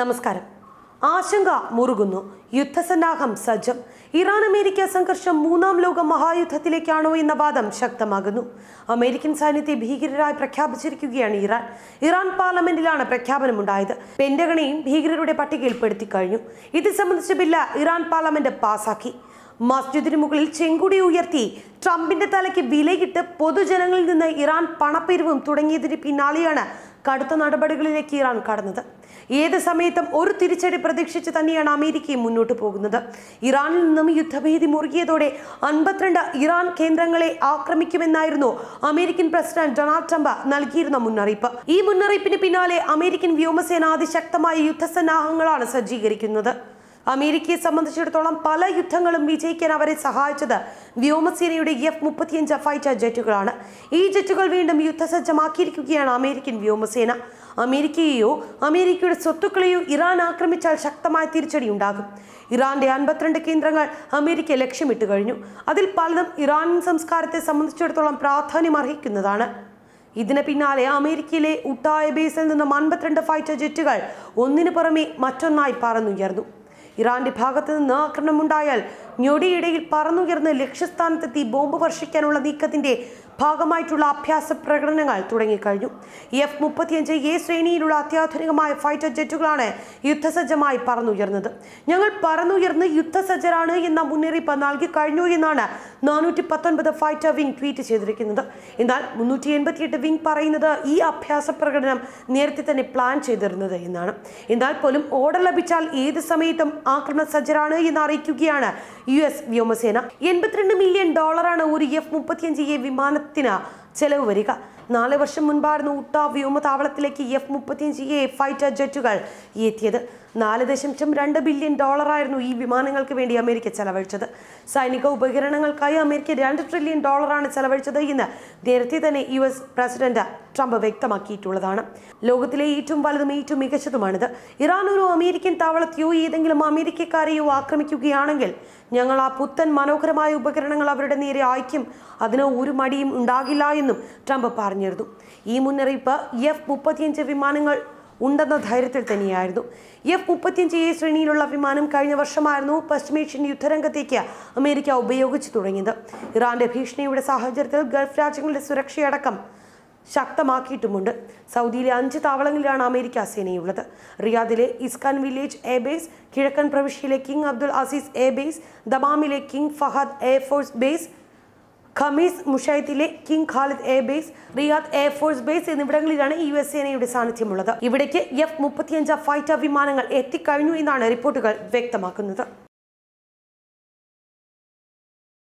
നമസ്കാരം ആശങ്ക മുറുകുന്നു യുദ്ധസന്നാഹം സജ്ജം Iran America സംഘർഷം മൂന്നാം ലോക മഹായുദ്ധത്തിലേക്കാണോ എന്ന വാദം ശക്തമാകുന്നു അമേരിക്കൻ സൈന്യത്തെ ഭീകരരായി പ്രഖ്യാപിച്ചിരിക്കുകയാണ് ഇറാൻ ഇറാൻ പാർലമെന്റിലാണ് പ്രഖ്യാപനമുണ്ടായത് പെന്റഗണയും ഭീകരരുടെ പട്ടികയിൽപ്പെടുത്തി കഴിഞ്ഞു ഇത് സംബന്ധിച്ച ബില്ല് ഇറാൻ പാർലമെന്റ് പാസാക്കി മസ്ജിദിന് മുകളിൽ ചെങ്കുടി ഉയർത്തി ട്രംപിന്റെ തലയ്ക്ക് വിലയിട്ട് പൊതുജനങ്ങളിൽ നിന്ന് ഇറാൻ പണപ്പെരുവും തുടങ്ങിയതിന് പിന്നാലെയാണ് കടുത്ത നടപടികളിലേക്ക് ഇറാൻ കടന്നത് ഏത് സമയത്തും ഒരു തിരിച്ചടി പ്രതീക്ഷിച്ച് തന്നെയാണ് അമേരിക്കയും മുന്നോട്ട് പോകുന്നത് ഇറാനിൽ നിന്നും യുദ്ധഭീതി മുറുകിയതോടെ അൻപത്തിരണ്ട് ഇറാൻ കേന്ദ്രങ്ങളെ ആക്രമിക്കുമെന്നായിരുന്നു അമേരിക്കൻ പ്രസിഡന്റ് ഡൊണാൾഡ് ട്രംപ് നൽകിയിരുന്ന മുന്നറിയിപ്പ് ഈ മുന്നറിയിപ്പിന് പിന്നാലെ അമേരിക്കൻ വ്യോമസേന അതിശക്തമായ യുദ്ധസന്നാഹങ്ങളാണ് സജ്ജീകരിക്കുന്നത് അമേരിക്കയെ സംബന്ധിച്ചിടത്തോളം പല യുദ്ധങ്ങളും വിജയിക്കാൻ അവരെ സഹായിച്ചത് വ്യോമസേനയുടെ എഫ് മുപ്പത്തിയഞ്ച് ഫൈറ്റർ ജെറ്റുകളാണ് ഈ ജെറ്റുകൾ വീണ്ടും യുദ്ധസജ്ജമാക്കിയിരിക്കുകയാണ് അമേരിക്കൻ വ്യോമസേന അമേരിക്കയെയോ അമേരിക്കയുടെ സ്വത്തുക്കളെയോ ഇറാൻ ആക്രമിച്ചാൽ ശക്തമായ തിരിച്ചടി ഉണ്ടാകും ഇറാന്റെ അൻപത്തിരണ്ട് കേന്ദ്രങ്ങൾ അമേരിക്ക ലക്ഷ്യമിട്ട് കഴിഞ്ഞു അതിൽ പലതും ഇറാൻ സംസ്കാരത്തെ സംബന്ധിച്ചിടത്തോളം പ്രാധാന്യം അർഹിക്കുന്നതാണ് ഇതിന് പിന്നാലെ അമേരിക്കയിലെ ഉട്ടായ ബേസിൽ നിന്നും അൻപത്തിരണ്ട് ഫൈറ്റർ ജെറ്റുകൾ ഒന്നിനു പുറമെ മറ്റൊന്നായി പറന്നുയർന്നു ഇറാന്റെ ഭാഗത്തു നിന്ന് ആക്രമണമുണ്ടായാൽ ഞൊടിയിടയിൽ പറന്നുയർന്ന് ലക്ഷ്യസ്ഥാനത്തെത്തി ബോംബ് വർഷിക്കാനുള്ള നീക്കത്തിന്റെ ഭാഗമായിട്ടുള്ള അഭ്യാസ പ്രകടനങ്ങൾ തുടങ്ങിക്കഴിഞ്ഞു എഫ് മുപ്പത്തിയഞ്ച് എ ശ്രേണിയിലുള്ള അത്യാധുനികമായ ഫൈറ്റർ ജെറ്റുകളാണ് യുദ്ധസജ്ജമായി പറന്നുയർന്നത് ഞങ്ങൾ പറന്നുയർന്ന് യുദ്ധസജ്ജരാണ് എന്ന മുന്നറിയിപ്പ് നൽകി കഴിഞ്ഞു എന്നാണ് നാനൂറ്റി പത്തൊൻപത് ഫൈറ്റർ വിംഗ് ട്വീറ്റ് ചെയ്തിരിക്കുന്നത് എന്നാൽ മുന്നൂറ്റി എൺപത്തിയെട്ട് വിംഗ് പറയുന്നത് ഈ അഭ്യാസ പ്രകടനം നേരത്തെ തന്നെ പ്ലാൻ ചെയ്തിരുന്നത് എന്നാണ് എന്നാൽ പോലും ഓർഡർ ലഭിച്ചാൽ ഏത് സമയത്തും ആക്രമണ സജ്ജരാണ് എന്ന് അറിയിക്കുകയാണ് യു എസ് വ്യോമസേന എൺപത്തിരണ്ട് മില്യൺ ഡോളറാണ് ഒരു എഫ് മുപ്പത്തിയഞ്ച് എ വിമാനത്തിന് ചെലവ് വരിക നാല് വർഷം മുൻപായിരുന്നു ഊട്ട വ്യോമതാവളത്തിലേക്ക് എഫ് മുപ്പത്തിയഞ്ച് എ ഫൈറ്റർ ജെറ്റുകൾ എത്തിയത് നാല് ദശാംശം രണ്ട് ബില്യൺ ഡോളറായിരുന്നു ഈ വിമാനങ്ങൾക്ക് വേണ്ടി അമേരിക്ക ചെലവഴിച്ചത് സൈനിക ഉപകരണങ്ങൾക്കായി അമേരിക്ക രണ്ട് ട്രില്യൺ ഡോളറാണ് ചെലവഴിച്ചത് എന്ന് നേരത്തെ തന്നെ യു എസ് പ്രസിഡന്റ് ട്രംപ് വ്യക്തമാക്കിയിട്ടുള്ളതാണ് ലോകത്തിലെ ഏറ്റവും വലുതും ഏറ്റവും മികച്ചതുമാണിത് ഇറാൻ ഒരു അമേരിക്കൻ താവളത്തെയോ ഏതെങ്കിലും അമേരിക്കക്കാരെയോ ആക്രമിക്കുകയാണെങ്കിൽ ഞങ്ങൾ ആ പുത്തൻ മനോഹരമായ ഉപകരണങ്ങൾ അവരുടെ നേരെ അയക്കും അതിന് ഒരു മടിയും ഉണ്ടാകില്ല എന്ന് എന്നും ട്രംപ് പറഞ്ഞിരുന്നു ഈ മുന്നറിയിപ്പ് എഫ് മുപ്പത്തിയഞ്ച് വിമാനങ്ങൾ ഉണ്ടെന്ന ധൈര്യത്തിൽ തന്നെയായിരുന്നു എഫ് മുപ്പത്തിയഞ്ച് എ ശ്രേണിയിലുള്ള വിമാനം കഴിഞ്ഞ വർഷമായിരുന്നു പശ്ചിമേഷ്യൻ യുദ്ധരംഗത്തേക്ക് അമേരിക്ക ഉപയോഗിച്ചു തുടങ്ങിയത് ഇറാന്റെ ഭീഷണിയുടെ സാഹചര്യത്തിൽ ഗൾഫ് രാജ്യങ്ങളുടെ സുരക്ഷയടക്കം ശക്തമാക്കിയിട്ടുമുണ്ട് സൗദിയിലെ അഞ്ച് താവളങ്ങളിലാണ് അമേരിക്ക സേനയുള്ളത് റിയാദിലെ ഇസ്കാൻ വില്ലേജ് എയർബേസ് കിഴക്കൻ പ്രവിശ്യയിലെ കിങ് അബ്ദുൾ അസീസ് എയർബേസ് ദമാമിലെ King Fahd air force base Khamis മുഷൈത്തിലെ King Khalid air base Riyadh air force base എന്നിവിടങ്ങളിലാണ് യു എസ് സേനയുടെ സാന്നിധ്യമുള്ളത് ഇവിടേക്ക് എഫ് മുപ്പത്തിയഞ്ച് ഫൈറ്റർ വിമാനങ്ങൾ എത്തിക്കഴിഞ്ഞു എന്നാണ് റിപ്പോർട്ടുകൾ വ്യക്തമാക്കുന്നത്